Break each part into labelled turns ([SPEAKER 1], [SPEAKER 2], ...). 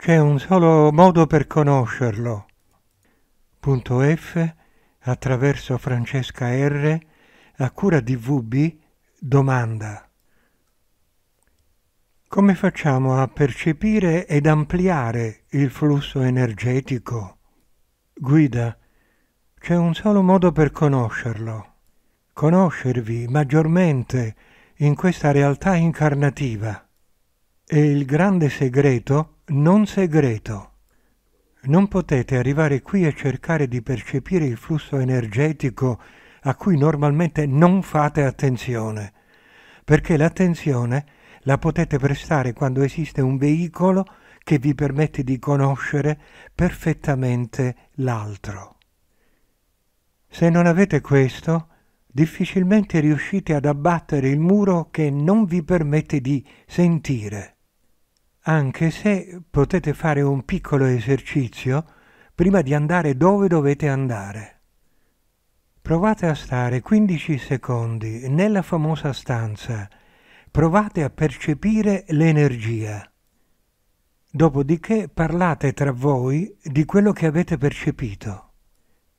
[SPEAKER 1] C'è un solo modo per conoscerlo. Punto F attraverso Francesca R a cura di VB domanda. Come facciamo a percepire ed ampliare il flusso energetico? Guida, c'è un solo modo per conoscerlo, conoscervi maggiormente in questa realtà incarnativa. E il grande segreto non segreto. Non potete arrivare qui e cercare di percepire il flusso energetico a cui normalmente non fate attenzione, perché l'attenzione la potete prestare quando esiste un veicolo che vi permette di conoscere perfettamente l'altro. Se non avete questo, difficilmente riuscite ad abbattere il muro che non vi permette di sentire anche se potete fare un piccolo esercizio prima di andare dove dovete andare. Provate a stare 15 secondi nella famosa stanza, provate a percepire l'energia. Dopodiché parlate tra voi di quello che avete percepito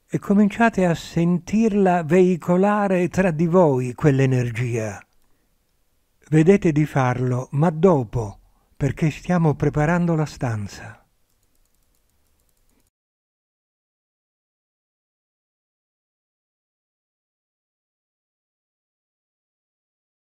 [SPEAKER 1] e cominciate a sentirla veicolare tra di voi quell'energia. Vedete di farlo, ma dopo perché stiamo preparando la stanza.